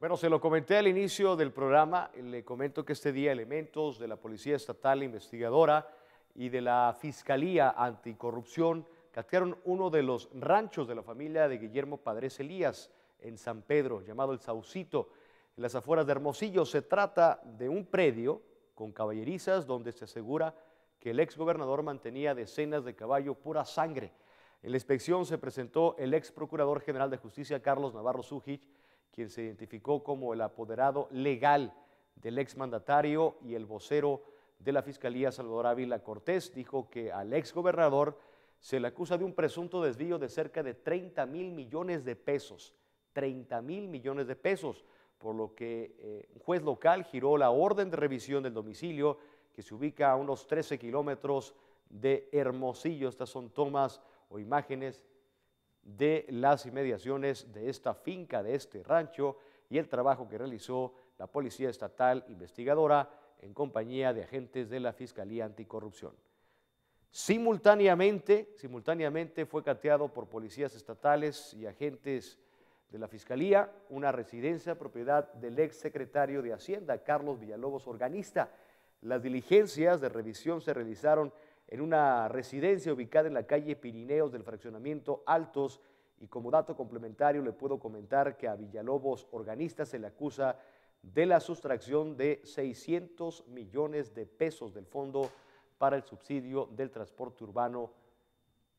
Bueno, se lo comenté al inicio del programa, le comento que este día elementos de la Policía Estatal Investigadora y de la Fiscalía Anticorrupción catearon uno de los ranchos de la familia de Guillermo Padres Elías en San Pedro, llamado El Saucito, en las afueras de Hermosillo. Se trata de un predio con caballerizas donde se asegura que el gobernador mantenía decenas de caballos pura sangre. En la inspección se presentó el ex procurador general de justicia Carlos Navarro Zújich, quien se identificó como el apoderado legal del exmandatario y el vocero de la Fiscalía Salvador Ávila Cortés, dijo que al exgobernador se le acusa de un presunto desvío de cerca de 30 mil millones de pesos, 30 mil millones de pesos, por lo que eh, un juez local giró la orden de revisión del domicilio que se ubica a unos 13 kilómetros de Hermosillo. Estas son tomas o imágenes de las inmediaciones de esta finca, de este rancho y el trabajo que realizó la Policía Estatal Investigadora en compañía de agentes de la Fiscalía Anticorrupción. Simultáneamente, simultáneamente fue cateado por policías estatales y agentes de la Fiscalía una residencia propiedad del ex secretario de Hacienda, Carlos Villalobos Organista. Las diligencias de revisión se realizaron en una residencia ubicada en la calle Pirineos del fraccionamiento Altos. Y como dato complementario le puedo comentar que a Villalobos Organista se le acusa de la sustracción de 600 millones de pesos del fondo para el subsidio del transporte urbano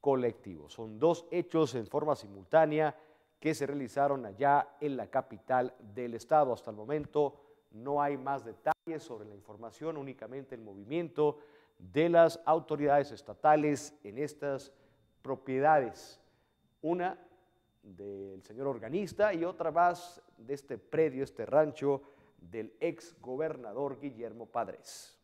colectivo. Son dos hechos en forma simultánea que se realizaron allá en la capital del estado. Hasta el momento no hay más detalles sobre la información, únicamente el movimiento de las autoridades estatales en estas propiedades. Una del señor organista y otra más de este predio, este rancho del ex gobernador Guillermo Padres.